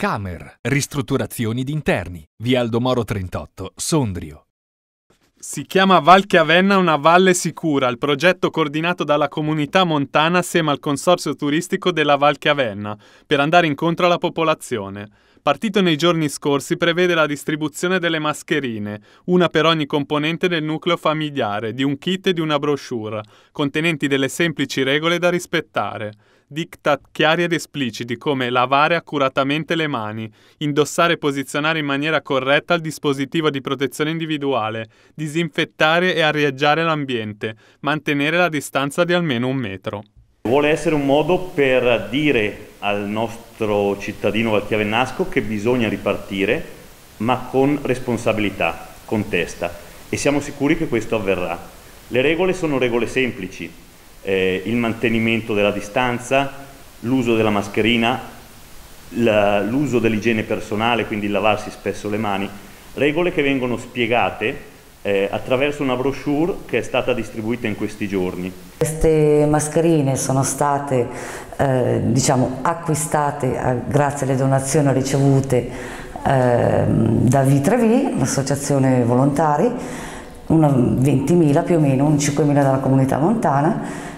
Camer, ristrutturazioni d'interni, via Aldomoro 38, Sondrio. Si chiama Val Chiavenna una valle sicura, il progetto coordinato dalla comunità montana assieme al consorzio turistico della Val Chiavenna, per andare incontro alla popolazione. Partito nei giorni scorsi prevede la distribuzione delle mascherine, una per ogni componente del nucleo familiare, di un kit e di una brochure, contenenti delle semplici regole da rispettare diktat chiari ed espliciti come lavare accuratamente le mani, indossare e posizionare in maniera corretta il dispositivo di protezione individuale, disinfettare e arieggiare l'ambiente, mantenere la distanza di almeno un metro. Vuole essere un modo per dire al nostro cittadino valchiavennasco che bisogna ripartire, ma con responsabilità, con testa, e siamo sicuri che questo avverrà. Le regole sono regole semplici, eh, il mantenimento della distanza, l'uso della mascherina, l'uso dell'igiene personale, quindi il lavarsi spesso le mani, regole che vengono spiegate eh, attraverso una brochure che è stata distribuita in questi giorni. Queste mascherine sono state eh, diciamo, acquistate a, eh, grazie alle donazioni ricevute eh, da V3V, l'associazione volontari, una 20.000 più o meno, 5.000 dalla comunità montana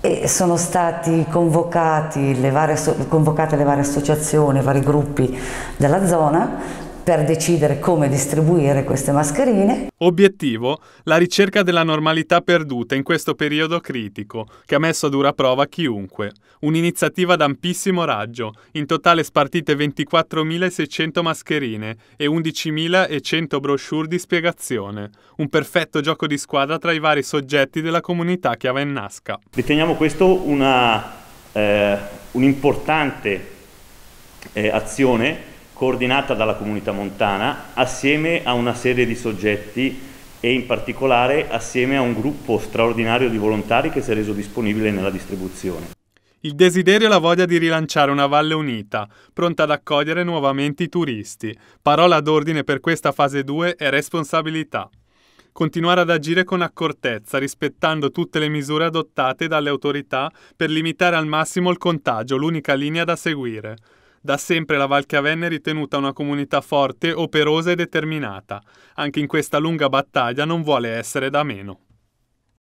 e sono stati convocati le varie, convocate le varie associazioni, i vari gruppi della zona per decidere come distribuire queste mascherine. Obiettivo? La ricerca della normalità perduta in questo periodo critico, che ha messo a dura prova chiunque. Un'iniziativa d'ampissimo raggio, in totale spartite 24.600 mascherine e 11.100 brochure di spiegazione. Un perfetto gioco di squadra tra i vari soggetti della comunità chiave Nasca. Riteniamo questo una, eh, un'importante eh, azione coordinata dalla comunità montana assieme a una serie di soggetti e in particolare assieme a un gruppo straordinario di volontari che si è reso disponibile nella distribuzione. Il desiderio e la voglia di rilanciare una valle unita, pronta ad accogliere nuovamente i turisti. Parola d'ordine per questa fase 2 è responsabilità. Continuare ad agire con accortezza, rispettando tutte le misure adottate dalle autorità per limitare al massimo il contagio, l'unica linea da seguire. Da sempre la Valchiavenna è ritenuta una comunità forte, operosa e determinata. Anche in questa lunga battaglia non vuole essere da meno.